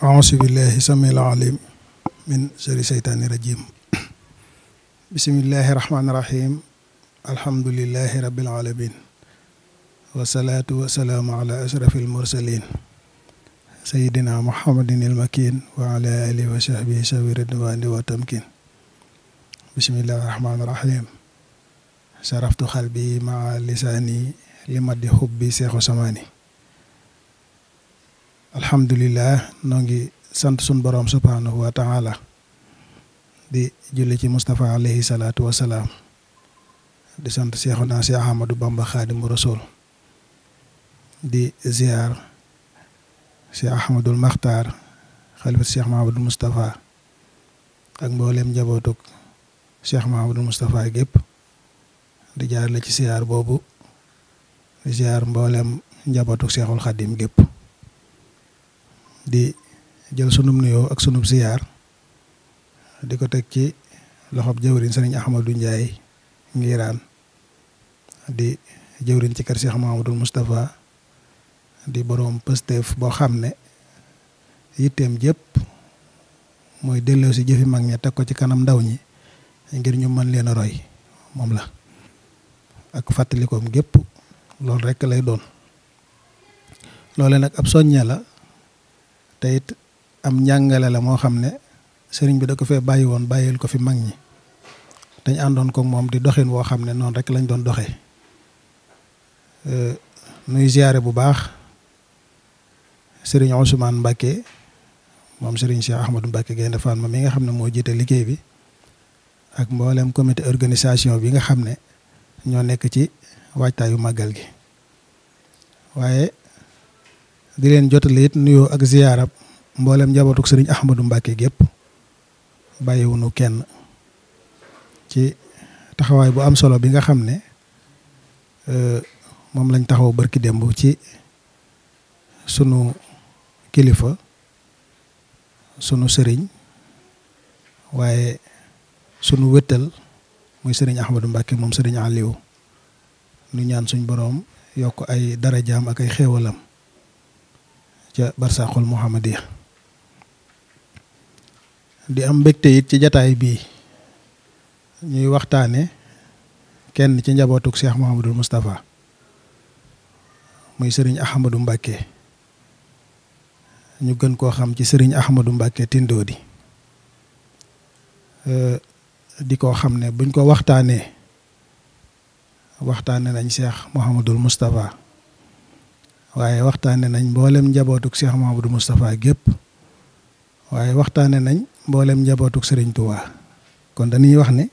أعوذ بالله السميع العليم من شر الشيطان الرجيم بسم الله الرحمن الرحيم الحمد لله رب العالمين والصلاة والسلام على أشرف المرسلين سيدنا محمد المكين وعلى آله وصحبه سوي الدوان والتمكين بسم الله الرحمن الرحيم شرفت قلبي مع لساني لمد حبي شيخ سماني alhamdulilah noo ngi sant sun borom subhanahu wa taala di julli ci Moustapha alayhi salaatu wa salaam di sant Seexuna si Ahmadou Bamba Xaadimu Rasul di ziar si Ahmadul Maxtaar xalifa Cheikh Mahamadou Moustapha ak mboolem njabootug Cheikh Mahamadou Moustapha gépp di jaarale ci ziar boobu di ziar mboolem njabootug Cheikhul Xadim gépp di jël sunum nuyoo ak sunum siyaar di ko teg ci loxob jëwriñ sëriñ Ahmadou Ndiaye Ngiraan di jëwriñ ci kër Cheikh Mahamadou di boroom pësteef boo xam ne yitteem jëpp mooy delloo si jëfi mag ña teg ko ci kanam ndaw ñi ngir ñu mën leen roy moom la ak fàttalikoom gépp loolu rekk lay doon loole nag ab soññee la te it am njàngale la moo xam ne sëriñ bi da ko fee bàyyi woon bàyyil ko fi mag ñi dañ àndoon ko moom di doxin woo xam ne noonu rek lañ doon doxee euh, nuy ziyaare bu baax sëriñ Ousmane Mbacke moom sëriñ Cheikh Ahmadou Mbacke Gaynde Fatma mi nga xam ne moo jiite liggéey bi ak mboolem comité organisation bi nga xam ne ñoo nekk ci waajtaayu màggal gi waaye di leen jotale nuyoo ak ziyaarab mboolem njabootuk sëriñ Ahmadou Mbacke gépp bàyyiwunu kenn ci taxawaay bu am solo bi nga xam ne euh, moom lañ taxaw barki démb ci sunu kilifa sunu sëriñ waaye sunu wëttal muy sëriñ Ahmadou Mbacke moom sëriñ Aliou nu ñaan suñ boroom yokk ay darajaam ak ay xéewalam ca barsaxul muhammadiya di am mbégte ci jataay bii ñuy waxtaane kenn ci njabootuk Cheikh Mouhamadul Moustapha muy sëriñ Ahmadou Mbacke ñu gën koo xam ci sëriñ Ahmadou Mbacke Tindodi di koo xam ne buñ ko waxtaanee waxtaane nañ Cheikh Mouhamadul Moustapha waaye waxtaane nañ mboolem njabootug Cheikh Mahamadou Moustapha gépp waaye waxtaane nañ mboolem njabootug Serigne Touba kon dañuy wax ni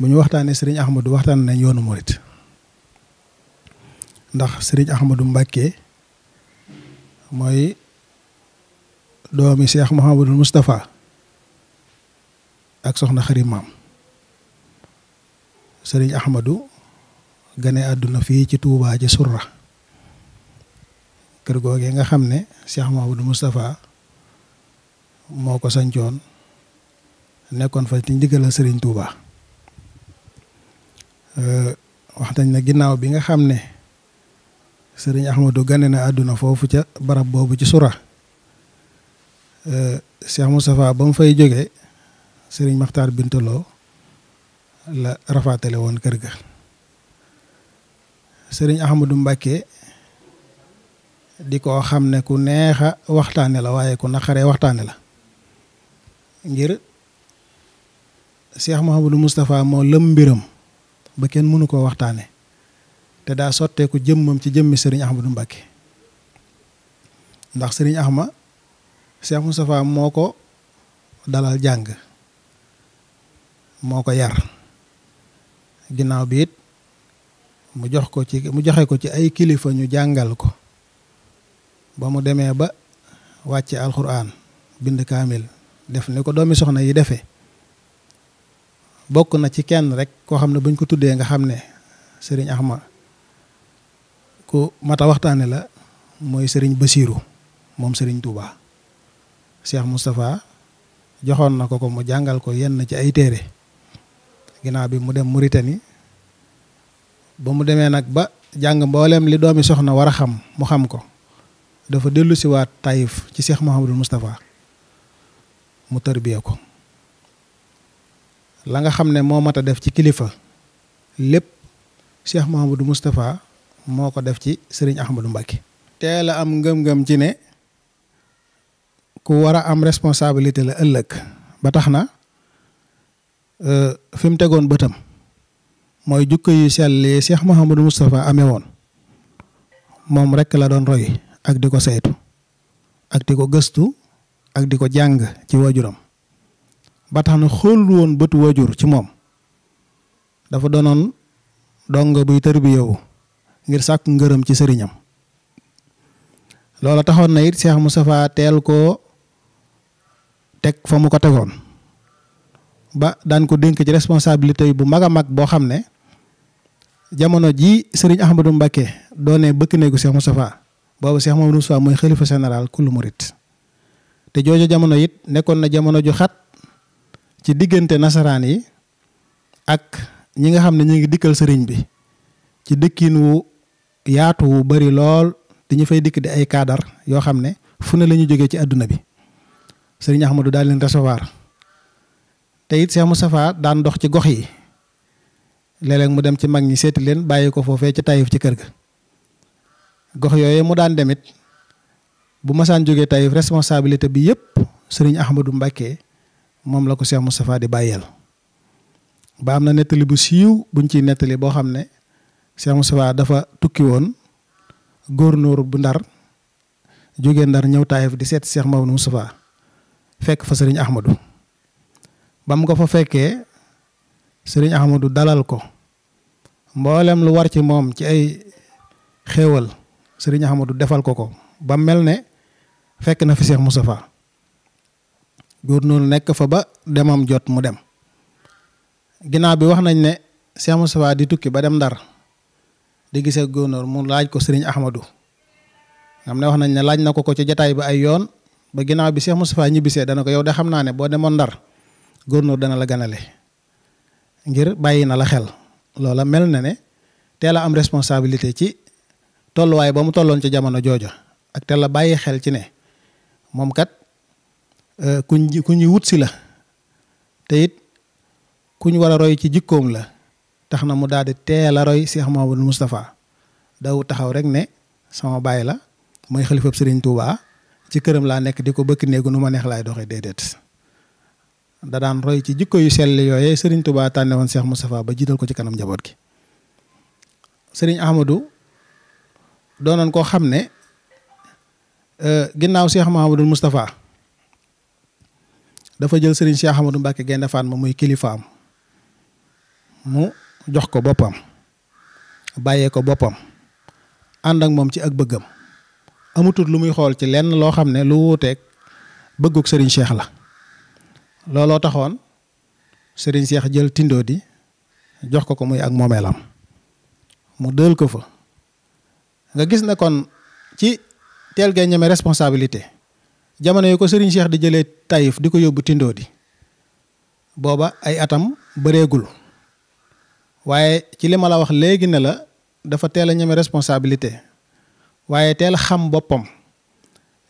mu ñu waxtaanee Serigne Ahmadou waxtaane nañ yoonu murit ndax Serigne Ahmadou Mbacké mooy doomi mu Mahamadou Moustapha ak soxna xarit maam Serigne Ahmadou gane àdduna fii ci tuubaa ci Surra kër googee nga xam ne Cheikh Mouhamadou Moustapha moo ko sancoon nekkoon fa ci ndigalal Serigne Touba euh, wax nañ na ginnaaw bi nga xam ne Serigne Ahmadou gane na àdduna foofu ca barab boobu ci sura euh, Cheikh Moustapha ba mu fay jóge sëriñ Makhtar Bintaloo la rafaatale woon kër ga Serigne Ahmadou Mbacke di ko xam ne ku neex waxtaane la waaye ku naqaree waxtaane la ngir Cheikh Mouhamadou Moustapha moo lëm mbiram ba kenn mënu koo waxtaane te daa sotteeku jëmmam ci jëmmi Serigne du Mbacké ndax Serigne Ahma Cheikh Moustapha moo ko dalal jàng moo ko yar ginnaaw bi mu jox ko ci mu joxe ko ci ay kilifa ñu jàngal ko ba mu demee ba wàcce alquran bind kaamil def ni ko doomi soxna yi defee bokk na ci kenn rek koo xam ne buñ ko tuddee nga xam ne sëriñ Axma ku mata waxtaane la mooy sëriñ basiru moom sëriñ Touba Cheikh mustapha joxoon na ko ko mu jàngal ko yenn ci ay téere ginnaaw bi mu dem Mauritanie ba mu demee nag ba jàng mbooleem li doomi soxna war xam mu xam ko dafa dellu ci waat taif ci Cheikh mohammed Moustapha mu tërbiyee ko la nga xamne ne mata def ci kilifa lepp Cheikh mohammed mustafa moko def ci Serigne ahmed mbake teel am ngëm-ngëm ci né ku wara am responsabilité la ëlëk ba taxna euh fim tégon bëtam moy jukkay yu sell Cheikh mohammed Moustapha amé won mom rek la doon roy ak di saytu ak di ko gëstu ak di jang ci wajuram ba tax na xoolu woon bët waajur ci mom dafa donon donga buy terbiyew ngir sak ngeureum ci serignam lola taxon na yit Cheikh Moustapha tel ko tek famu ko tegon ba dan ko denk ci responsabilité bu maga mag bo xamne jamono ji serigne Ahmadou mbake doné bëkk ko Cheikh Moustapha boobu Cheikh Mamadou Moussa mooy xalifa général kullu rit te jooju jamono yit nekkoon na jamono ju xat ci diggante nasaraan yi ak ñi nga xam ne ñu ngi dikkal sëriñ bi ci dëkkin wu yaatu wu bari lool dañu fay dikk di ay kaadar yoo xam ne fu ne la jógee ci àdduna bi sëriñ Ahmadou daal leen recevoir te it mu safaar daan dox ci gox yi léeg mu dem ci mag ñi seeti leen bàyyi ko foofee ci Taïf ci kër ga. gox yooyu mu daan demit bu masaan jógee Taïf responsabilité bi yëpp sëriñ Ahmadou Mbacké moom la ko Cheikh Moustapha di bàyyeel ba am na nettali bu siiw buñ ciy nettali boo xam ne Cheikh Moustapha dafa tukki woon góor góornóor bu ndar jógee ndar ñëw Taïf di seet Cheikh Mamadou fekk fa sëriñ Ahmadou ba mu ko fa fekkee sëriñ Ahmadou dalal ko mboolem lu war ci moom ci ay xéewal sëriñ Ahmadou defal ko ko ba mel ne fekk na fi Cheikh Moustapha góor noonu nekk fa ba demam jot mu dem ginnaaw bi wax nañ ne Cheikh Moustapha di tukki ba dem ndar di gisee góor mu laaj ko sëriñ Ahmadou xam ne wax nañ ne laaj na ko ko ci jataay ba ay yoon ba ginnaaw bi Cheikh Moustapha ñibbisee dana ko yow de xam naa ne boo demoon ndar góor dana la ganale ngir bàyyi na la xel loola mel na ne teela am responsabilité ci tolluwaay ba mu tolloon ca jamono jooja ak te la bàyyi xel ci ne moom kat kuñ euh, ku ñu wut si la te it ku ñu war a roy ci jikkoom la tax na mu daal di teel a roy Cheikh Mouhamadou Moustapha daw taxaw rek ne sama baay la mooy xalifab sëriñ Touba ci këram laa nekk di ko bëkk néegu nu ma neex laay doxee déedéet da daan roy ci jikko yu sell yooyee Serigne Touba tànne seex Cheikh Moustapha ba jiital ko ci kanam njaboot gi sëriñ Ahmadou doonoon koo xam ne euh, ginnaaw seex Cheikh Mouhamadul Moustapha dafa jël sëriñ Cheikh Amadou Mbacke Gaynde Fatma muy kilifaam mu jox ko boppam bàyyee ko boppam ànd ak moom ci ak bëggam amutut lu muy xool ci lenn loo xam ne lu wuuteeg bëgguk sëriñ Cheikh la looloo taxoon sëriñ seex jël tindoo di jox ko ko muy ak moomeelam mu dël ko fa. nga gis ne kon ci teel gee ñeme responsabilité jamono yu ko Serigne Cheikh di jëlee taif di ko yóbbu di boba ay atam bëreegul waye ci lima la wax ne la dafa tel ñame responsabilité tel teel xam bopam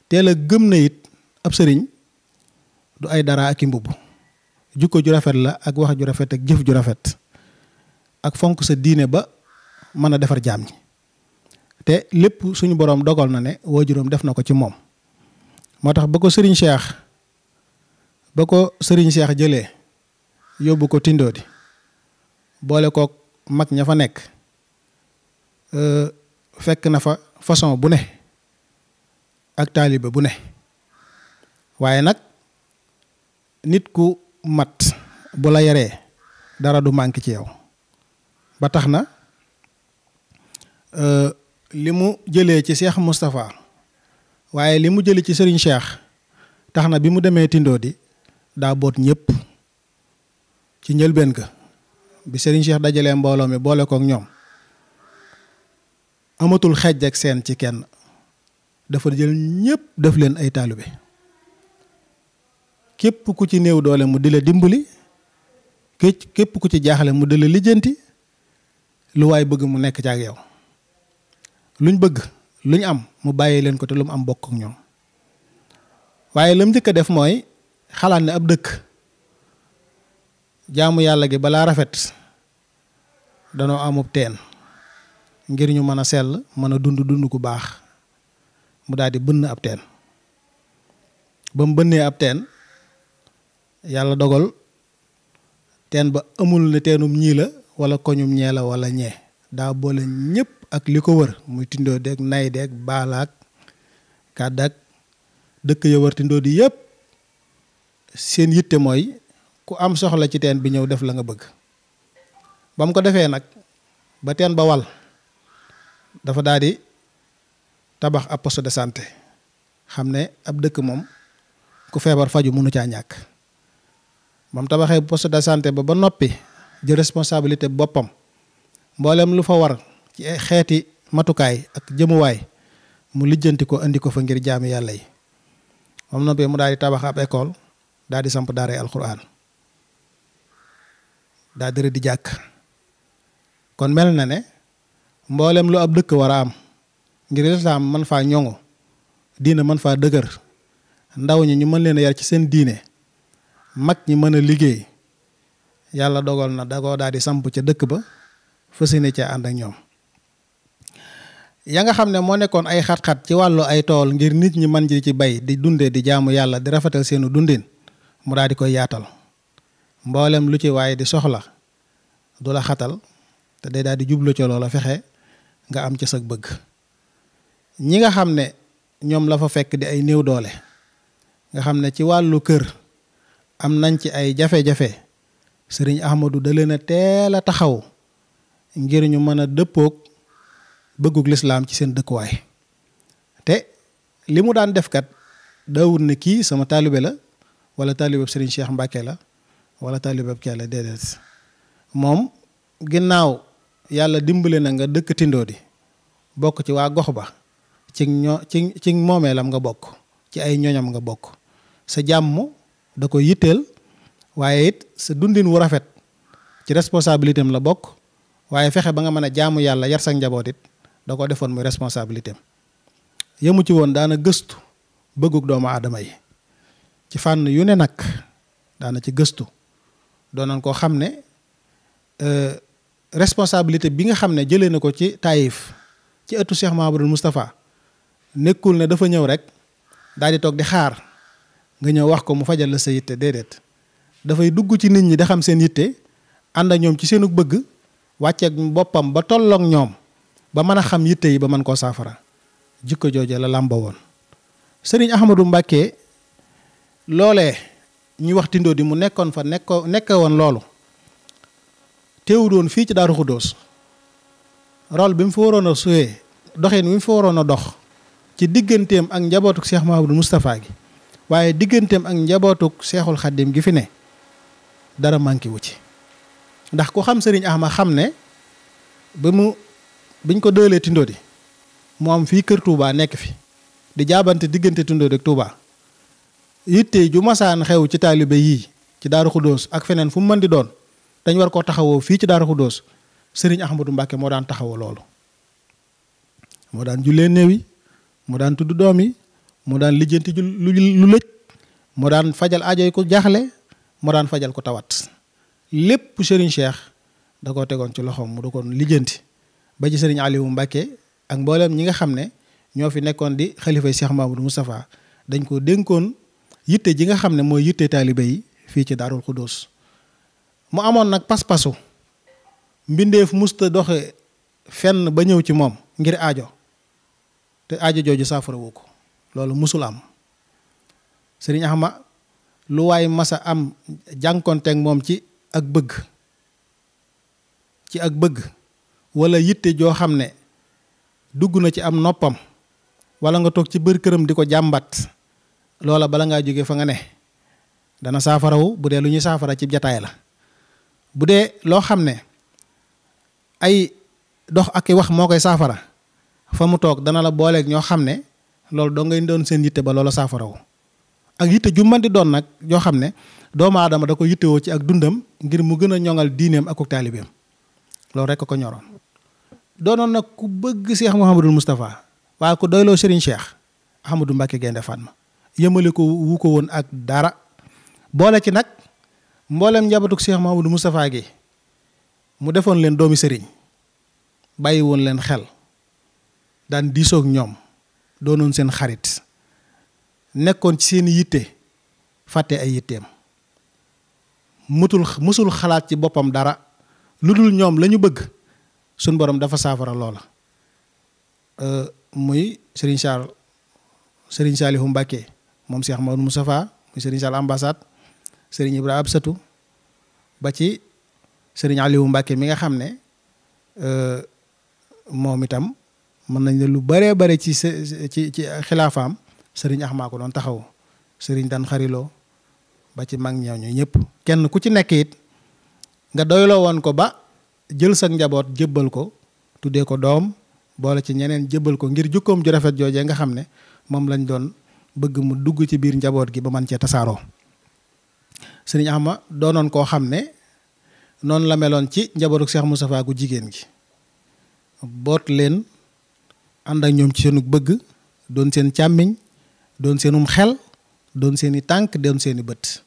teel a gëm na it ab serigne du ay dara ak i mbubb jukko ju rafet la ak wax ju rafet ak jëf ju rafet ak fonk sa diine ba mana defar te lépp suñu borom dogal na ne juróom def na ko ci moom moo tax ba ko sëriñ Cheikh ba ko sëriñ Cheikh jëlee yóbbu ko tindoo di boole kook mag ña fa nekk euh, fekk na fa façon bu ne ak taalibe bu ne waaye nag nit ku mat bu la yaree dara du manqué ci yow ba tax na euh, li mu jëlee ci Cheikh Moustapha waaye li mu jëlee ci Serigne Cheikh tax na bi mu demee Tindodi daa boot ñëpp ci njëlbeen ka bi sëriñ Cheikh dajalee mbooloo mi boole kook ñoom amatul xeej ak seen ci kenn dafa jël ñëpp def leen ay taalibe képp ku ci néew doole mu di la dimbali képp ku ci jaaxle mu di la lijjanti lu waay bëgg mu nekk ci ak yow. luñ bëgg luñ am mu bàyyi leen ko te lu mu am bokk ak ñoom waaye la njëkk a def mooy xalaat ne ab dëkk jaamu yàlla gi balaa rafet danoo amub teen ngir ñu mën a sell mën a dund dund ku baax mu daal di bënn ab teen ba mu bënnee ab teen yàlla dogal teen ba amul ne teenum ñii la wala koñum ñee la wala ñee daa boole ñépp ak li ko wër muy tindo deeg nay deeg balak kadak dekk ya wër tindo di seen yitte moy ku am soxla ci teen bi ñew def la nga bëgg bam ko defee nak ba teen ba wal dafa daal tabax ab poste de santé ab dekk mom ku feebar faju mënu ca ñak bam tabaxé poste de santé ba ba noppi jël responsabilité bopam lu fa war ci ay xeeti matukaay ak jëmuwaay mu lijjanti ko indi ko fa ngir jaami yàlla yi moom na mu daal di tabax ab école daal di samp daaray alquran daal di rëdd jàkk kon mel na ne mboolem lu ab dëkk am ngir man faa ñoŋu diine man faa dëgër ndaw ñi ñu mën leen a yar ci seen diine mag ñi mën a liggéey yàlla dogal na da koo daal di samp ca dëkk ba fas yéene caa ànd ak ñoom. ya nga xam ne moo nekkoon ay xat-xat ci wàllu ay tool ngir nit ñi mën ji ci bay di dundee di jaamu yàlla di rafetal seenu dundin mu daal di koy yaatal mboolem lu ci waaye di soxla du la xatal te day daal di jublu ca loola fexe nga am ca sa bëgg ñi nga xam ne ñoom la fa fekk di ay néew doole nga xam ne ci wàllu kër am nañ ci ay jafe-jafe sëriñ Ahmadou da leen a teel taxaw ngir ñu mën a dëppook bëggug l'islam ci seen dëkkuwaay te li mu daan def kat dawul ne kii sama taalibe la wala taalibeeb Serigne Cheikh Mbacke la wala taalibeeb kee la déedéet moom ginnaaw yàlla dimbale na nga dëkk Tindoo di bokk ci waa gox ba ci ñoo ci ci moomeelam nga bokk ci ay ñoñam nga bokk sa jàmm da ko yitteel waaye it sa dundin wu rafet ci responsabilité la bokk waaye fexe ba nga mën a jaamu yàlla yar sa njaboot da ko defoon muy responsabilité yemu ci woon daana gëstu bëggug doomu adama yi ci fànn yu ne nag daana ci gëstu doo doonoon koo xam ne euh, responsabilité bi nga xam ne jëlee na ko ci Taïf ci ëttu Cheikh Mahamadul Moustapha nekkul ne dafa ñëw rek daal di toog di xaar nga ñëw wax ko mu fajal la sa yitte déedéet dafay dugg ci nit ñi da xam seen yitte ànd ak ñoom ci seenug bëgg wàcceeg boppam ba tolloog ñoom ba mën a xam yitte yi ba mën koo saafara jikko jooje la lamba woon sëriñ Ahmadou Mbacke loolee ñu wax tindoo di mu nekkoon fa nekko nekk woon loolu teewu doon fii ci Daaru Xuddoos rol bi mu fa waroon a suyee doxin bi mu fa waroon a dox ci digganteem ak njabootuk Cheikh Mahamadou mustapha gi waaye digganteem ak njabootuk Cheikhul Khadim gi fi ne dara manqué wu ci ndax ku xam sëriñ Ahmad xam ne ba biñ ko dëlee di mu am fii kër Touba nekk fi di jaabante diggante Tindodi ak Touba yitte ju masaan xew ci taalibe yii ci Daaru Xuddoos ak feneen fu mu mën di doon dañ war koo taxawoo fii ci Daaru Xuddoos Serigne Ahmadou Mbacke moo daan taxawoo loolu. moo daan jullee néew yi moo daan tudd doom yi moo daan lijjanti lu lu lëj moo daan fajal aajo ko jaaxle moo daan fajal ko tawat lépp sëriñ Cheikh da koo tegoon ci loxoom mu du ko lijjanti. ba ci Ali Aliou Mbacke ak mbolam ñi nga xamne ne ñoo fi nekkon di khalifa Cheikh Mamadou Moustapha dañ ko denkon yitte ji nga xamne ne yitte taalibe yi fi ci darul Xuddoos mu amon nak pas-pasu mbindeef musta doxé fenn ba ñew ci mom ngir aajo te aajo joju safara wu lolu musul am serigne ahmad lu way masa am jang mom ci ak bëgg ci ak bëgg wala yitte joo xam ne dugg na ci am noppam wala nga toog ci bër këram di ko jàmbat loola bala ngaa jóge fa nga ne dana saafarawu bu dee lu ñuy saafara ci jataay la bu dee loo xam ne ay dox ak i wax moo koy saafara fa mu toog dana la booleek ñoo xam ne loolu doo ngay doon seen yitte ba loola saafarawu ak yitte ju mën doon nag joo xam ne doomu aadama da ko yittewoo ci ak dundam ngir mu gën a ñoŋal diineem ak taalibeem loolu rek ko ñoroon doonoon nag ku bëgg Cheikh Mouhamadul Moustapha waaye ku doyloo Serigne Cheikh Ahmadou Mbacke Gaynde Fatma yëmale ko wu ko woon ak dara boole ci nag mboolem njabatuk Cheikh Mouhamadul Moustapha gi mu defoon leen doomi Serigne bàyyi woon leen xel daan diisoog ñoom doonoon seen xarit nekkoon ci seen yitte fàtte ay yitteem mëtul mësul xalaat ci boppam dara lu dul ñoom lañu bëgg suñ boroom dafa saafara loola euh, muy Serigne Sall Serigne Salihu Mbacke moom Cheikh Maodo Moustapha muy Serigne Sall ambassade Serigne Ibrahima Absatu ba ci Serigne Aliou Mbacke mi nga xam ne euh, moom itam mën nañ ne lu bëree bëri ci ci ci xilaafaam Serigne maa ko doon taxaw sëriñ Dan xariloo ba ci mag ñooñu ñëpp kenn ku ci nekk nga doyloo woon ko ba. jël sa njaboot jëbbal ko tuddee ko doom boole ci ñeneen jëbbal ko ngir jukkoom ju rafet joojee nga xam ne moom lañ doon bëgg mu dugg ci biir njaboot gi ba man cee tasaaroo sëriñ Axma doonoon koo xam ne noonu la meloon ci njabootu Cheikh Moustapha jigéen gi boot leen ànd ak ñoom ci seenu bëgg doon seen càmmiñ doon seenum xel doon seeni tànk doon seeni bët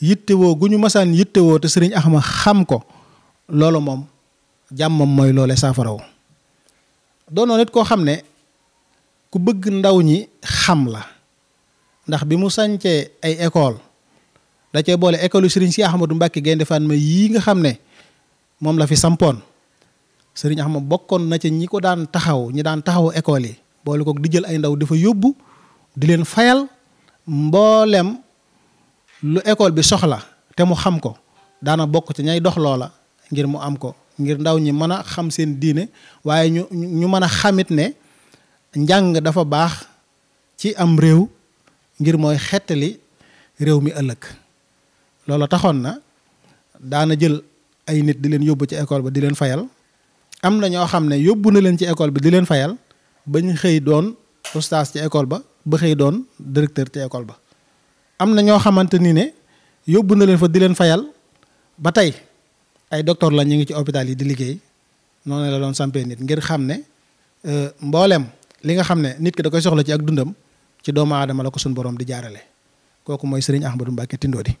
yittewoo gu ñu masaan yittewoo te sëriñ Axma xam ko loolu moom jàmmam mooy loole saafaraw doonoon nit koo xam ne ku bëgg ndaw ñi xam la ndax bi mu sañcee ay école da cee boole école yu sëriñ si xamatu Mbacke Gaynde Fatma yii nga xam ne moom la fi sampoon sëriñ Ahmad bokkoon na ca ñi ko daan taxaw ñi daan taxaw école yi boole kook di jël ay ndaw dafa yóbbu di leen fayal mboolem lu école bi soxla te mu xam ko daana bokk ci ñay dox loola ngir mu am ko ngir ndaw ñi mën a xam seen diine waaye ñu ñu mën a xamit ne njàng dafa baax ci am réew ngir mooy xettali réew mi ëllëg loolu taxoon na daana jël ay nit di leen yóbbu ci école ba di leen fayal am na ñoo xam ne yóbbu na leen ci école bi di leen fayal ba ñu xëy doon ustaas ci école ba ba xëy doon directeur ci école ba am na ñoo xamante ni ne yóbbu na leen fa di leen fayal ba tey ay docteur la ñu ngi ci hôpital yi di liggéey noonu la doon sampee nit ngir xam ne euh, mboolem li nga xam ne nit ki da koy soxla ci ak dundam ci doomu aadama la ko suñ borom di jaarale kooku mooy sëriñ Ahmadou Mbacke Tindodi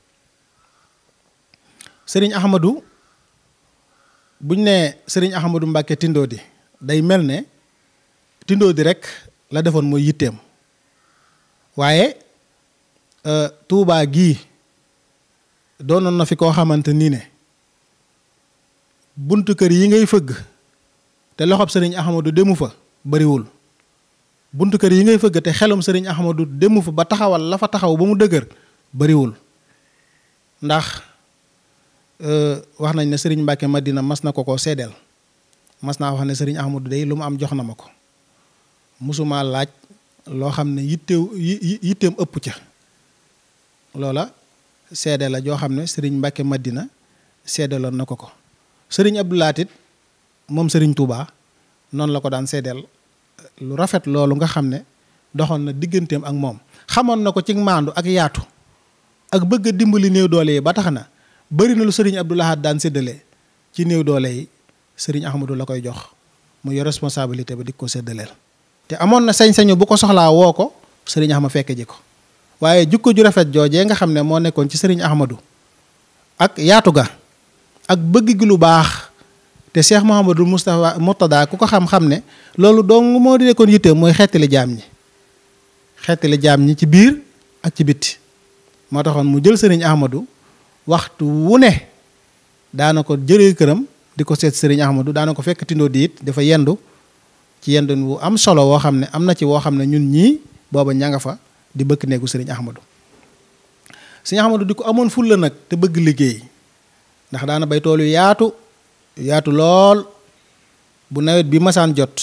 sëriñ Ahmadou buñ nee sëriñ Ahmadou Mbacke Tindodi day mel ne di rek la defoon mooy yitteem waaye euh, Touba gii doonoon na fi koo xamante nii ne. buntu kër yi ngay fëgg te loxob sëriñ Ahmadou demu fa bariwul buntu kër yi ngay fëgg te xelum sëriñ Ahmadou demu fa ba taxawal la fa taxaw ba mu dëgër bariwul ndax euh, wax nañ ne sëriñ Mbàkke Madina mas na ko ko seedeel mas naa wax ne sëriñ day lu mu am jox na ma ko musuma laaj loo xam ne yittew yitteem ëpp ca loola seede la joo sëriñ Madina seedeloon na ko ko sëriñ Abdou Lahat moom sëriñ Touba noonu la ko daan seddeel lu rafet loolu nga xam ne doxoon na digganteem ak moom xamoon na ko ci maandu ak yaatu ak bëgg a dimbali néew doole yi ba tax na bëri na lu sëriñ Abdou Lahat daan séddale ci néew doole yi sëriñ Ahmadou la koy jox mu yor responsabilité ba di ko séddaleel te amoon na sañ-sañu bu ko soxlaa woo ko sëriñ Ahmadou fekke ji ko waaye jukko ju rafet joojee nga xam ne moo nekkoon ci seriñ Ahmadou ak yaatu ga ak bëgg gi lu baax te Cheikh Mouhamadou Moustapha Murtada ku ko xam-xam ne loolu dong moo di nekkoon yitteem mooy xettali jaam ñi xettali jaam ñi ci biir ak ci bitti moo taxoon mu jël sëriñ Ahmadou waxtu wu ne daana ko jëree këram di ko seet sëriñ Ahmadou daana ko fekk tindoo di it dafa yendu ci yendu wu am solo woo xam ne am na ci woo xam ne ñun ñii booba ña nga fa di bëkk nekku sëriñ Ahmadou sëriñ Ahmadou di ko amoon fulla nag te bëgg liggéey ndax daana bay tool yu yaatu yaatu lool bu nawet bi masaan jot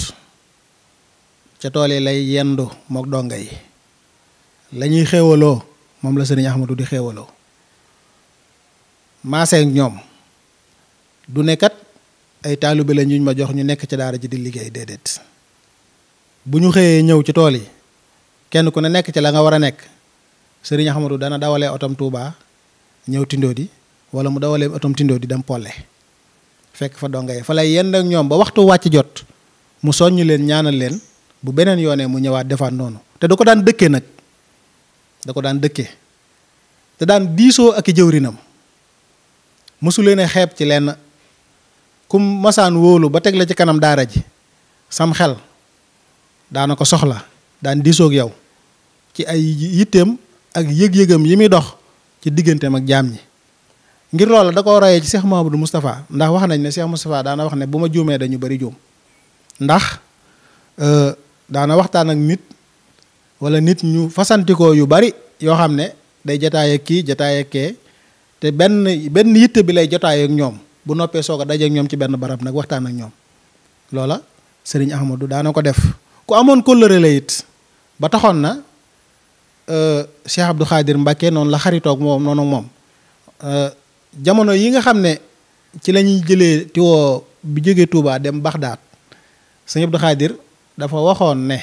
ca tool yi lay yendu mook donga yi la ñuy xéewaloo moom la sëriñ Ahmadu di xéewaloo maaseeg ñoom du nekkat ay taalibe la ñuñ ma jox ñu nekk ci daara ji di liggéey déedéet bu ñu xëyee ñëw ci tool yi kenn ku ne nekk ci la nga war nekk sëriñ dana dawalee ñëw di wala mu dawaleem otom tindoo di dem pole fekk fa donga yi fa yenn ak ñoom ba waxtu wàcc jot mu soññu leen ñaanal leen bu beneen yoonee mu ñëwaat defaat noonu te da ko daan dëkkee nag da ko daan dëkke te daan diisoo ak i jëwrinam mosu xeeb ci lenn kum masaan wóolu ba teg la ci kanam daara ji sam xel daana ko soxla daan diisoog yow ci ay yitteem ak yëg-yëgam yi muy dox ci digganteem ak jaam yi ngir loola da koo royee ci Cheikh Mahamadou Moustapha ndax wax nañ ne seex Moustapha daana wax ne bu ma jumee dañu bari juum ndax euh, daana waxtaan ak nit wala nit ñu fasantikoo yu bari yoo xam ne day jotaay ak kii jotaay ak kee te benn benn yitte bi lay jotaay ak ñoom bu noppee soog a daje ñoom ci benn barab nag waxtaan ak ñoom loola sëriñ Ahmadou daana ko def ku amoon kóllëre la it ba taxoon na euh, Cheikh Abdou Khadir Mbacke noonu la xaritoog noonu moom euh, jamono yi nga xam ne ci la jëlee tiwo bi jógee tuubaa dem Baxdaat sëñ Abdou Khadir dafa waxoon ne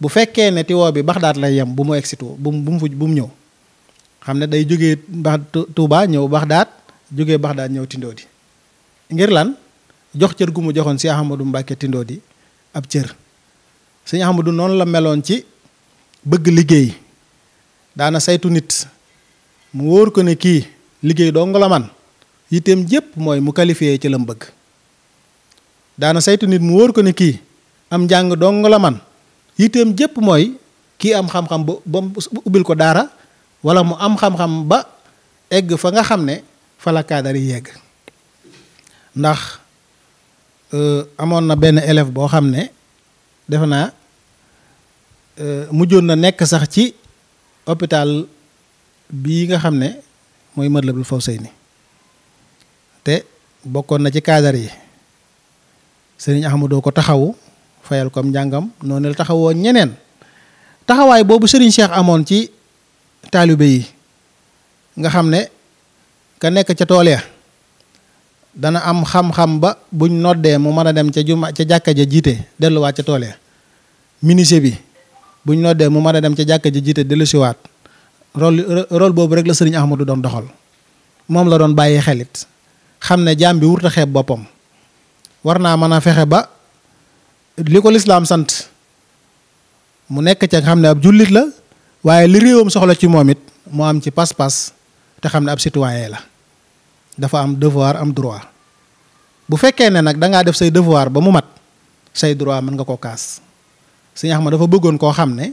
bu fekkee ne tiwo bi Baxdaat lay yem bu mu egsi bu mu bu mu ñëw xam ne day jógee ba Touba ñëw Baxdaat jógee Baxdaat ñëw di ngir lan jox cër gu mu joxoon si Ahmadou Mbacke di ab cër sëñ Ahmadou noonu la meloon ci bëgg liggéey daana saytu nit mu wóor ko ne kii. liggéey doo nga la yitteem jépp mooy mu qualifié ci lam bëgg daana saytu nit mu wóor ko ni kii am njàng doo nga la man yitteem jëpp mooy kii am xam-xam ba ubbil ko daara walla mu am xam-xam ba egg fa nga xam ne fa la kaadar yi yegg ndax euh, amoon na benn élève boo xam ne defe naa euh, mujjoon na nekk sax ci hôpital bii nga xam ne muy Matlabul Fawzayni te bokkoon na ci cadre yi sëriñ doo ko taxawu fayal kom njàngam noonu la taxawoo ñeneen taxawaay boobu sëriñ Cheikh amoon ci taalibe yi nga xam ne ka nekk ca tool ya dana am xam-xam ba buñ noddee mu mën a dem ca juma ca jàkka ja jiite delluwaat ca tool ya ministre bi buñ noddee mu mën a dem ca jàkka ji jiite dellusiwaat rôle rôle boobu rek la serigne Ahmadou don doxal mom la don baye xelit xamne jambi Warna bi wurta xeeb boppam war ba liko l'islam sante sant mu nek ci xamne Wa ab julit la waye li rewum soxla ci momit mo am ci pas-pas te xamne ab citoyen la dafa am devoir am droit bu fekke ne nak da nga def say devoir ba mu mat say droit man nga ko kaas sëñ Ahmad dafa beggone ko xamne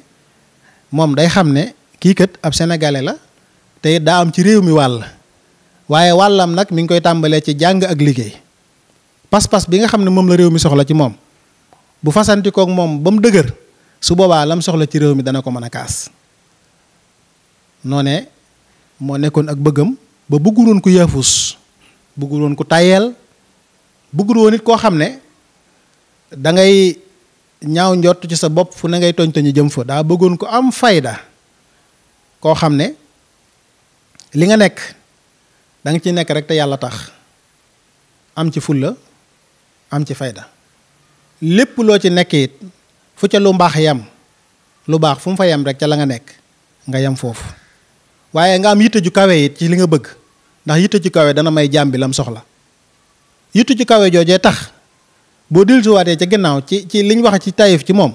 mom day xamne kii kat ab sénégalais la tey daa am ci réew mi wàll waaye wàllam nag mi ngi koy tàmbalee ci jàng ak liggéey pas-pas bi nga xam ne moom la réew mi soxla ci moom bu fasantikook moom ba mu dëgër su boobaa lam soxla ci réew mi dana ko mën a kaas noo ne moo nekkoon ak bëggam ba bëgguloon ku yaafus bëgguloon ku tayeel bëgguloon it koo xam ne dangay ngay ñaaw njott ci sa bopp fu ne ngay toñ toñu jëm fa daa bëggoon ko am fayda koo xam ne li nga nekk danga ci nekk rek te yàlla tax am ci fulla am ci fayda lépp loo ci nekk it fu ca lu mbaax yam lu baax fu mu fa yem rek ca la nga nekk nga yem foofu waaye nga am yitte ju kawe it ci li nga bëgg ndax yitte ju kawe dana may jaam bi lam soxla yitte ju kawe joojee tax boo dellusiwaatee ca ginnaaw ci ci liñ wax ci tayif ci moom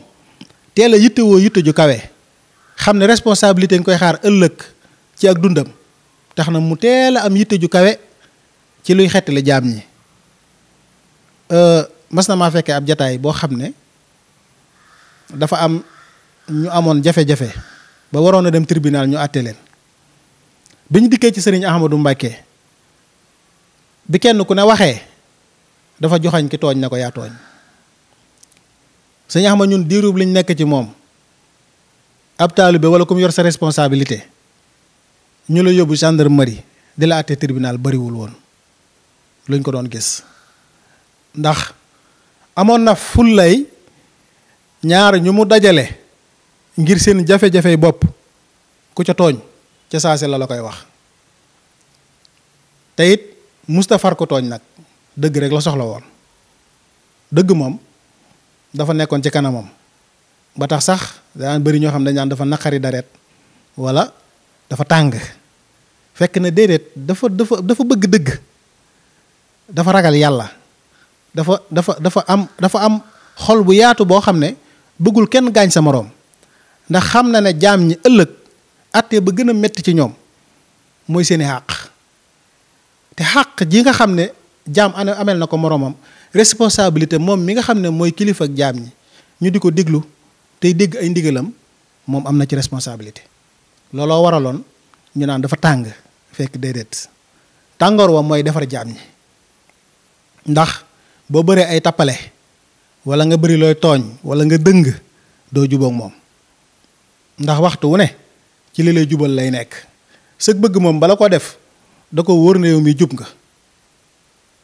teel a yitte woo yitte ju kawe xam ne responsabilité nga koy xaar ëllëg ci ak dundam tax na mu teel a am yitte ju kawe ci luy xettali jaam ñi euh, mas na maa fekkee ab jataay boo xam ne dafa am ñu amoon jafe-jafe ba waroon a dem tribunal ñu àtte leen bi ñu dikkee ci sëriñ Ahmadou Mbacké bi kenn ku ne waxee dafa joxañ ki tooñ na ko yaa tooñ sëriñ Ahmadou ñun diirub liñ nekk ci moom ab taalibe wala ku mu yor sa responsabilité ñu la yóbbu gendarmerie di la àtte tribunal bariwul woon luñ ko doon gis ndax amoon na fullay ñaar ñu mu dajale ngir seen jafe-jafe bopp ku ca tooñ ca saase la la koy wax te it Mustafar ko tooñ nag dëgg rek la soxla woon dëgg moom dafa nekkoon ci kanamam ba tax sax daan bëri ñoo xam ne dañ naan dafa naqari dareet wala dafa tàng fekk na déedéet dafa dafa dafa bëgg dëgg dafa ragal yàlla dafa dafa dafa am dafa am xol bu yaatu boo xam ne bëggul kenn gaañ sa moroom ndax xam na ne jaam ñi ëllëg àtte ba gën a métti ci ñoom mooy seeni xàq te xàq ji nga xam ne jaam ane ameel na ko moroomam responsabilité moom mi nga xam ne mooy kilifa ak jaam ñi ñu di ko déglu tey dégg ay ndigalam moom am na ci responsabilité looloo waraloon ñu naan dafa tàng fekk déedéet tàngoor wa mooy defar jaam ñi ndax boo bëree ay tappale wala nga bëri looy tooñ wala nga dëng doo jubóog moom ndax waxtu wu ne ci li lay jubal lay nekk sëg bëgg moom bala ko def da ko wóor ne yow mi jub nga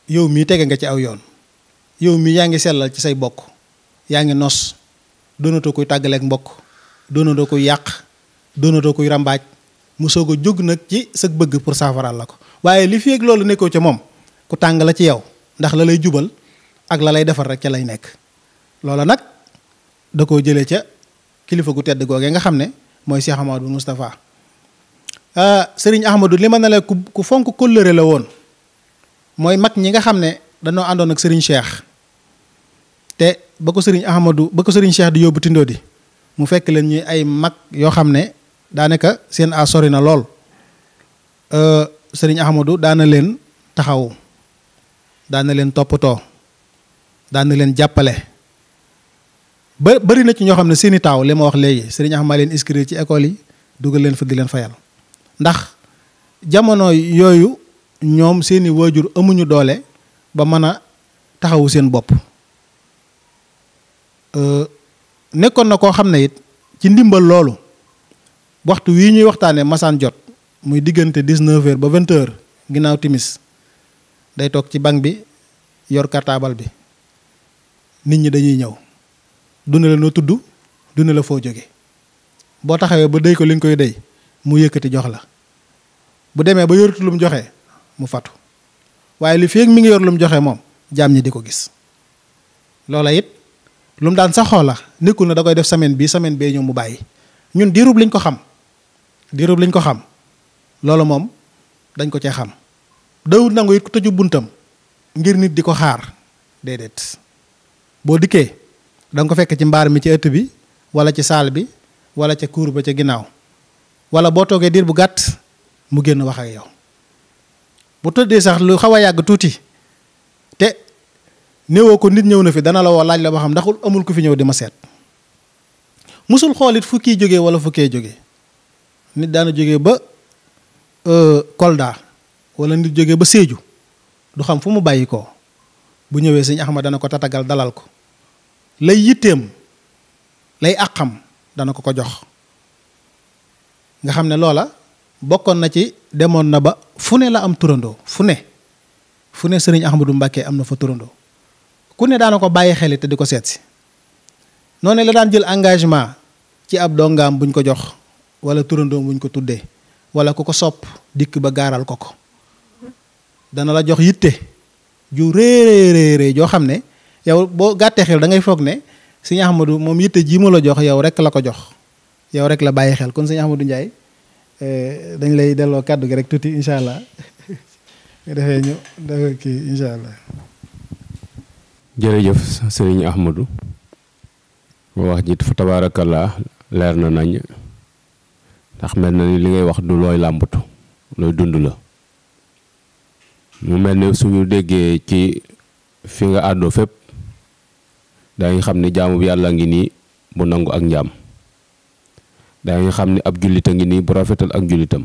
yow mii tege nga ci aw yoon yow mii yaa ngi ci say bokk yaa ngi nos doonatoo koy tàggaleeg mbokk doonatoo koy yàq doonatoo koy ràmbaaj mu soog a jóg nag ci sa bëgg pour saafaraal la ko waaye li fi ak loolu nekkoo ca moom ku tàng la ci yow ndax la lay jubal ak la lay defar rek ca lay nekk loola nag da koo jëlee ca kilifa gu tedd googee nga xam ne mooy Cheikh Ahmadou Moustapha ah, sëriñ Ahmadou li ma ne la ku fonk kóllëre la woon mooy mag ñi nga xam ne danoo àndoon ak sëriñ Cheikh te ba ko serigne Ahmadou ba ko serigne Cheikh di tindo di mu fekk len ñuy ay mag yo xamne ne daanaka a sori na euh serigne Ahmadou dana len taxaw dana len topoto, dana len jàppale ba bëri na ci ño xamne ne taw lima wax léegi serigne ahmad len inscrire ci école yi dugal len fa di len fayal ndax jamono yoyu ñom seni wajur amuñu doole ba mëna taxaw sen seen Euh, nekkoon na koo xam ne it ci ndimbal loolu waxtu wii ñuy waxtaanee masaan jot muy diggante dix-neuf heures ba vingt heures ginnaaw timis day toog ci banc bi yor cartable bi nit ñi dañuy ñëw du ne la noo tudd du la foo jóge boo taxawee ba dey ko li koy dey mu yëkkati jox la bu demee ba yoratu lum joxe mu fatu waaye li feeg mi ngi yor lum joxe moom jaam ñi di ko gis loola it lu mu daan saxoo la nekkul ne da koy def semaine bi semaine bee ñëw mu bàyyi ñun diirub liñ ko xam diirub liñ ko xam loolu moom dañ ko cee xam dawut nangu it ku tëju buntam ngir nit di ko xaar déedéet boo dikkee da ko fekk ci mbaar mi ci ëtt bi wala ci saal bi wala ca kuur ba ca ginnaaw wala boo toogee diir bu gàtt mu génn wax ak yow bu tëddee sax lu xaw a yàgg tuuti te néewoo ko nit ñëw na fi dana la woo laaj la ba xam ndaxul amul ku fi ñëw di ma seet musul xoolit fu jógee wala fukkee kee jógee nit daana jógee ba euh, Kolda walla nit jóge ba Sédhiou du xam fu mu bàyyi ko bu ñëwee sëñ Axma dana ko tatagal dalal ko lay yitteem lay àqam dana ko ko jox nga xam ne loola bokkoon na ci demoon na ba fu ne la am turandoo fu ne fu ne sëriñ Ahmadou Mbàkke am na fa turandoo ku ne daana ko bàyyi xel te di ko seet si noonu la daan jël engagement ci ab dongaam buñ ko jox wala turandoom buñ ko tuddee wala ku ko sopp dikk ba gaaral ko ko dana la jox yitte ju réeréeréerée joo xam ne yow boo gàttee xel da ngay foog ne sëñ Ahmadou moom yitte ji mu la jox yow rek la ko jox yow rek la bàyyi xel kon sëñ Ahmadou Ndiaye eh, dañ lay delloo kàddu gi rek tuuti incha allah defee ñu defee kii incha allah jërëjëf sëriñ Ahmadou wax ji fa tabarakallah leer na nañ ndax mel na ni li ngay wax du looy làmbatu looy dund la mu mel ne suñu déggee ci fi nga àddoo fépp danga xam ni jaamu bi yàlla ngi nii bu nangu ak njaam xam ni ab jullita ngi nii bu rafetal ak jullitam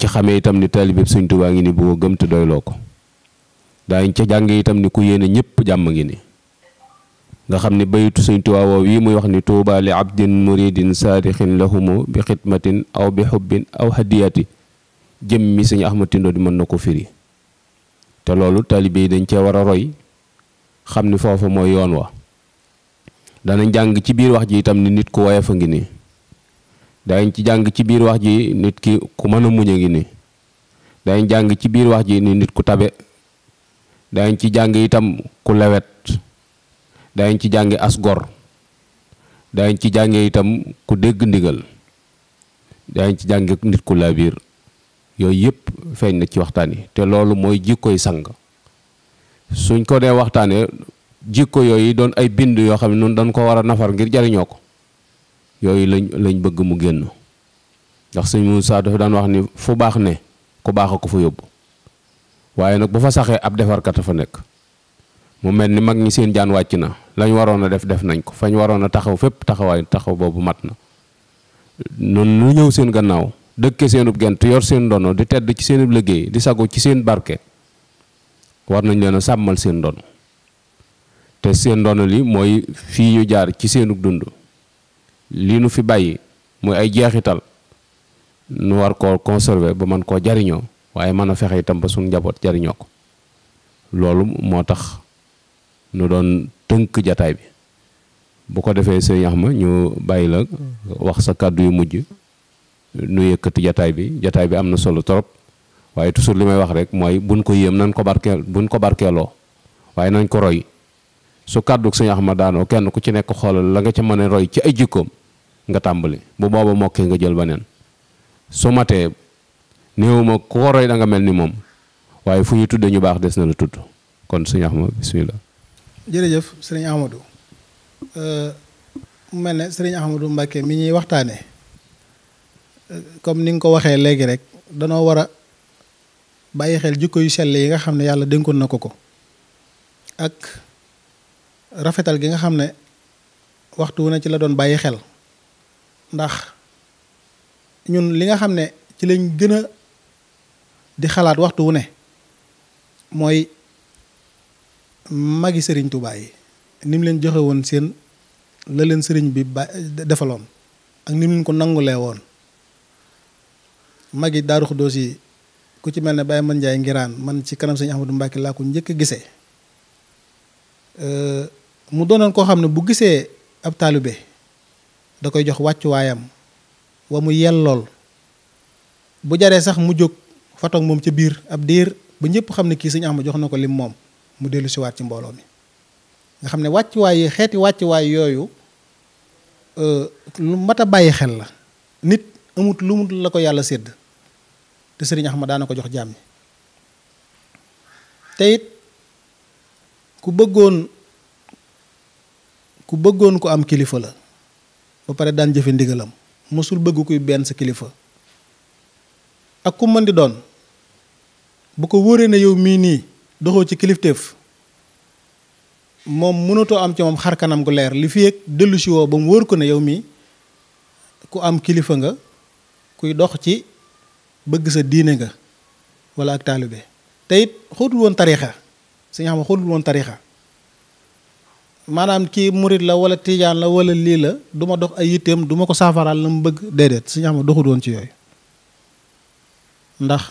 ci xamee itam ni ngi nii bu gëm te doyloo ko daañ ca jàng itam ni ku yéene ñëpp jàmm ngi ni nga xam ne baytu Sëñ Tuubaa woow yi muy wax ni tuuba li abdin muridin saadixin lahumu bi xidmatin aw bi xubbin aw hadiyati jëm mi Sëñ Ahmad Tindo di mën na ko firi te loolu taalibe yi dañ cee war a roy xam ni foofu mooy yoon wa danañ jàng ci biir wax ji itam nit ku woyof ngi nii ci jàng ci biir wax ji nit ki mën a muñ a ngi nii daañ jàng ci biir wax ji nit ku tabe dañ ci jàng itam ku lewet dañ ci jàngi asgor gor dañ ci jànge itam ku dégg ndigal dañ ci jànge nit ku labir yooyu yépp feeñ na ci waxtaan yi te loolu mooy jikkoy sang suñ ko dee waxtaanee jikko yooyu doon ay bind yoo xam ne noonu dañ ko war nafar ngir jariñoo ko yooyu lañ lañ bëgg mu génn ndax sëñ Moussa dafa daan wax ni fu baax ne ku baax ko fu yóbbu waaye nag bu fa saxee ab defarkat fa nekk mu mel ni mag ñi seen jaan wàcc na lañ waroon a def def nañ ko fañ waroon a taxaw fépp taxawaay taxaw boobu mat na noonu lu ñëw seen gannaaw dëkke seenub gent yor seen ndono di tedd ci seenub liggéey di sago ci seen barke war nañ leen a sàmmal seen ndono te seen ndono li mooy fii ñu jaar ci seenub dund li nu fi bàyyi mooy ay jeexital nu war koo conserver ba man koo jariñoo waaye mën a fexe itam ba suñu njaboot jariñoo ko loolu moo tax nu doon tënk jataay bi bu ko defee sëñ ma ñu bàyyi la wax sa kàddu yu mujj nu yëkkati jataay bi jataay bi am na solo trop waaye toujours li may wax rek mooy buñ ko yéem nañ ko barkeel buñ ko barkeeloo waaye nañ ko roy su kàddu sëñ ma daanoo kenn ku ci nekk xoolal la nga ci mën roy ci ay jikkoom nga tàmbali bu booba mokkee nga jël beneen su matee néewuma ku ko roy danga mel ni moom waaye fu ñu tudd ñu baax des na la tudd kon sëñ Ahmad bisimilah. jërëjëf sëriñ Ahmadou mu mel ne sëriñ Ahmadou Mbacke mi ñuy waxtaane comme ni nga ko waxee léegi rek danoo war a bàyyi xel jikko yu sell yi nga xam ne yàlla dénkoon na ko ko ak rafetal gi nga xam ne waxtu wu ne ci la doon bàyyi xel ndax ñun li nga xam ne ci lañ gën di xalaat waxtu wu ne mooy mag magi sëriñ Tuubaa yi ni leen joxe woon seen la leen sëriñ bi ba defaloon ak ni mu leen ko nangulee woon magi Daaru Xudoos yi ku ci mel ne Baye Man Njaay Ngiraan man ci kanam sëñ Ahmadou Mbàkke laa ko njëkk gise mu doonoon koo xam ne bu gisee ab taalibe da koy jox wàccuwaayam wa mu yellool bu jaree sax mu jóg fatok mom ci bir ab dir ba ñepp xamne ne seigne sëñ jox nako lim mom mu delu ci wat ci mbolo mi nga ne wàccuwaay yi xeeti wàccuwaay yooyu euh, lu mata baye xel la nit amut lu mu la ko yalla sedd te sëriñ Ahmad kubagon, ko jox ku ku ko am kilifa la ba pare daan jëfë ndigalam musul bëgg kuy ben sa kilifa ak ku mën di doon bu ko wóoree na yow mii nii doxoo ci kilifteef moom mënatoo am ci moom xar kanam gu leer li fi yëg dellu si ba mu wóor ko ne yow mii ku am kilifa nga kuy dox ci bëgg sa diine nga wala ak taalibe te it xóotul woon tariixa si nga xam ne xóotul woon tariixa maanaam kii murit la wala tiijaan la wala lii la duma dox ay yitteem duma ko saafaraal la mu bëgg déedéet si nga xam ne doxul woon ci yooyu ndax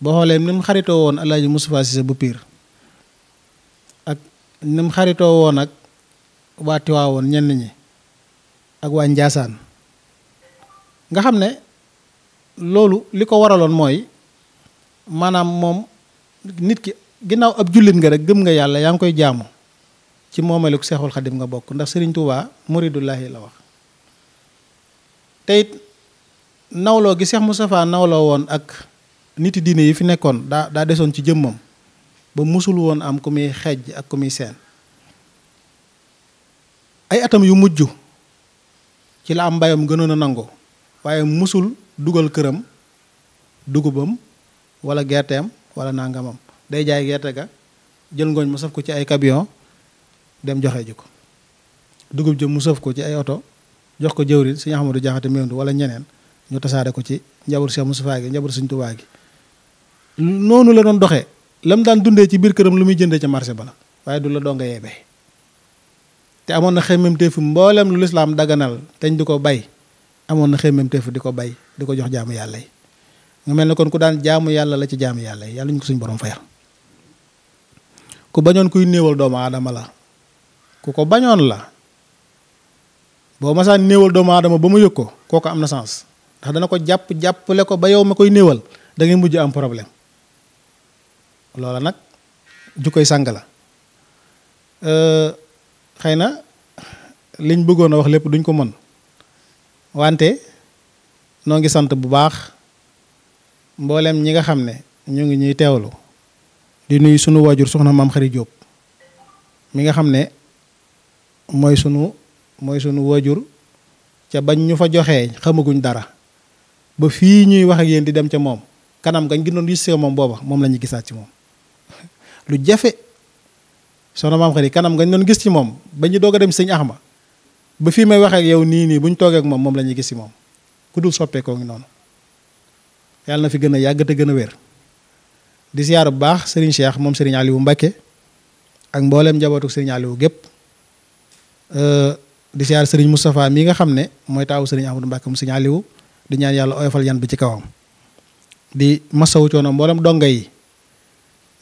boo xoolee ni xaritoo woon El Hadj Moustapha Cissé bu Pire ak ni xaritoo woon ak waa Tiwaawoon ñenn ñi ak waa Njaasaan nga xam ne loolu li ko waraloon mooy maanaam moom nit ki ginnaaw ab jullit nga rek gëm nga yàlla yaa ngi koy jaamu ci moomeelu Seexul Xadim nga bokk ndax Serigne Touba muridullahi la wax te nawloo gi Seex Moustapha nawloo woon ak. niti diine yi fi nekkoon da da desoon ci jëmmam ba musul woon am ku muy xej ak ku muy seen ay atam yu mujj ci la am mbayam gënoon a nangoo musul dugal këram dugubam wala gerteem wala nangamam day jaay gerte ga jël ngooñ mu saf ko ci ay camion dem joxe ji ko dugub jëm mu saf ko ci ay oto jox ko jëwrin Sëñ Ahmadu Jaxate Mendu wala ñeneen ñu tasaare ko ci njabur Cheikh Moustapha gi njabur seigne touba gi nonu la don doxé lam daan dundé ci bir kërëm lu muy jëndé ci marché ba la waye du la do nga yébé te amoon na lu l'islam daganal tañ diko bay amoon na bayi. diko di bay diko jox jaamu yalla nga melni kon ku daan jaamu yalla la ci jaamu yalla yalla ñu ko suñu borom fayal ku bañon kuy doom adam la ku ko bañon la ma sa néewal doom adam ba mu yëkko ko amna sens ndax dana ko japp ko ba yow ma koy da ngay mujj am problème loola nag jukkoy sàng la eh, xëy na liñ bëggoon a wax wante noo ngi sant bu baax mboolem ñi nga xam ne ñu ngi ñuy teewlu di nuyu sunu wajur soxna namam xari job mi nga xam ne mooy sunu mooy sunu wajur. ca bañ ñu fa joxee xamaguñ dara ba fii ñuy wax ak yéen di dem ca moom kanam gañ gi di gis moom booba moom la ñu gisaat ci moom lu jafe soxna maam xëri kanam nga ñu doon gis ci moom ba ñu doog a dem sëñ Axma ba fii may waxee ak yow nii nii bu ñu moom moom la ñuy gis ci moom ku dul soppeekoo ngi noonu yàlla na fi gën a yàgg te gën a wér. di siyaar bu baax Serigne Cheikh moom Serigne Aliou Mbacke ak mbooleem njabootu Serigne Aliou gépp euh, di siyaar Serigne Moustapha mii nga xam ne mooy taawu Serigne Amadou Mbacke mu Serigne Aliou di ñaan yàlla oyofal yan bi ci kawam di masawu coono mboolem donga yi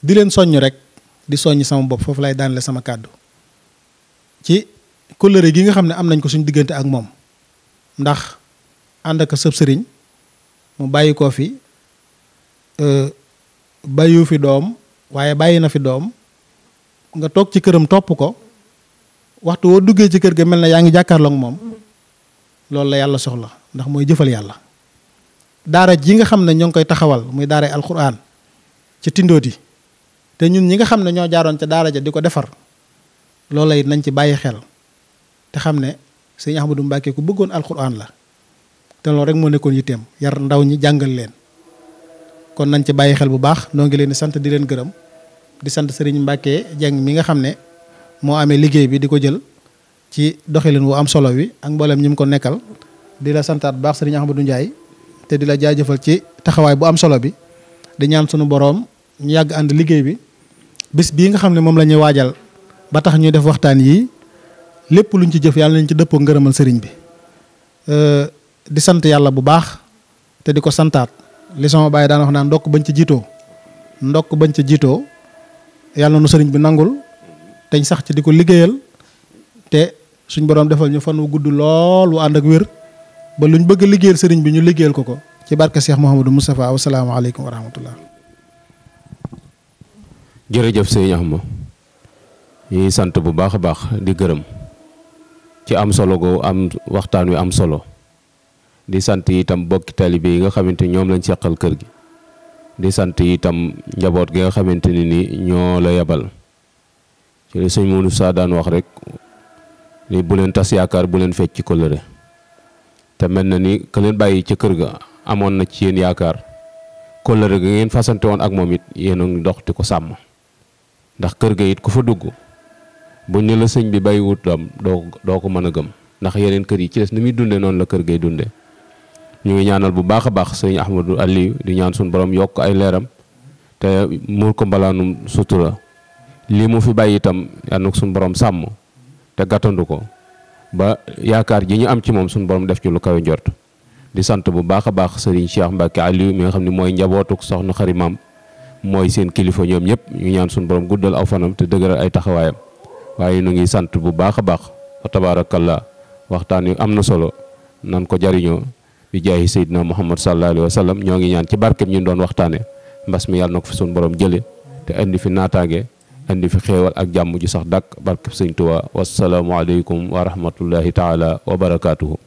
di len soñu rek di soñu sama bop fofu lay daanale sama kàddu ci couleur gi nga xamne am nañ ko suñu digënté ak mom ndax and ak sëb sëriñ mu bayiko fi euh bayu fi dom waye bayina na fi dom nga tok ci kërëm top ko waxtu wo duggé ci kër ga melna yaangi jakarlo ngi mom moom loolu la yalla soxla ndax moy jëfël yalla daara ji nga xamne ñong koy taxawal muy daara alquran ci tindoti te ñun ñi nga xam ne ñoo jaaroon ca daara ja di ko defar loola it nañ ci bàyyi xel te xam ne sëñ du Mbacke ku bëggoon alxuraan la te loolu rek moo nekkoon yitteem yar ndaw ñi jàngal leen kon nañ ci bàyyi xel bu baax noo ngi leen di sant di leen gërëm di sant sëriñ Mbacke Dieng mi nga xam ne moo amee liggéey bi di ko jël ci doxalin wu am solo wi ak mboolem ñi mu ko nekkal di la santaat bu baax sëriñ du Ndiaye te di la jaajëfal ci taxawaay bu am solo bi di ñaan boroom ñu yàgg ànd liggéey bi. bis bi nga xamne mom lañuy wajal ba tax ñu def waxtaan yi lepp luñ ci jëf yalla nañ ci deppo ngeureumal sëriñ bi euh, di sante yalla bu baax te diko santaat li sama baye daan wax naan ndokk bañ ci jito ndokk bañ ci jito yalla nu sëriñ bi nangul teñ sax ci diko ko te suñ borom defal ñu fan wu gudd lool wu and ak wër ba luñ bëgg liggéeyal sëriñ bi ñu liggéeyal ko ko ci barke Cheikh mohammed mustafa wa salaamu alaykum wa rahmatullah jërëjëf sëñ Axma ñuy sant bu baaxa baax di gërëm ci am solo go am waxtaan wi am solo di sant itam bokki talibé yi nga xamanteni ñom lañ seqal kër gi di sant itam njaboot gi nga xamanteni ni ñoo la yabal ci li sëñ mounou sa daan wax rek li bu len tas yaakar bu len fecc ci kóllëre te mel na ni ka len bayyi ci kër ga amon na ci yaakar ko kóllëre ga ngeen fasante won ak momit it ngi dox ti ko sam ndax kër ga it ku fa dugg bu ne la sëñ bi bàyyiwut doom doo doo ko mën a gëm ndax yeneen kër yi ci des ni muy dunde noonu la kër gay dunde ñu ngi ñaanal bu baax a baax sëñ ahmadu Aliou di ñaan suñu borom yokk ay leeram te muur ko mbalaanum sutura lii mu fi bàyyi itam yàlla suñu borom sàmm te gàttandu ko ba yaakaar ji ñu am ci moom suñu borom def ci lu kawe njort di sant bu baax a baax sëriñ Cheikh Mbacke Aliou mi nga xam ne mooy njabootuk soxna moy seen kilifa ñom ñep ñu ñaan suñu borom guddal aw fanam te deugural ay taxawayam waye ñu ngi sant bu baaxa baax wa tabarakallah waxtaan yu am solo nan ko jariño bi jaayi sayyidina Muhammad sallallahu Alaihi Wasallam sallam ñoo ngi ñaan ci barkeb ñu doon waxtane mbas mi yàlla na fi suñu borom jele te andi fi nataage andi fi xewal ak jamm ju sax barke seigne touba wassalamu alaikum wa rahmatullahi taala wa barakatuh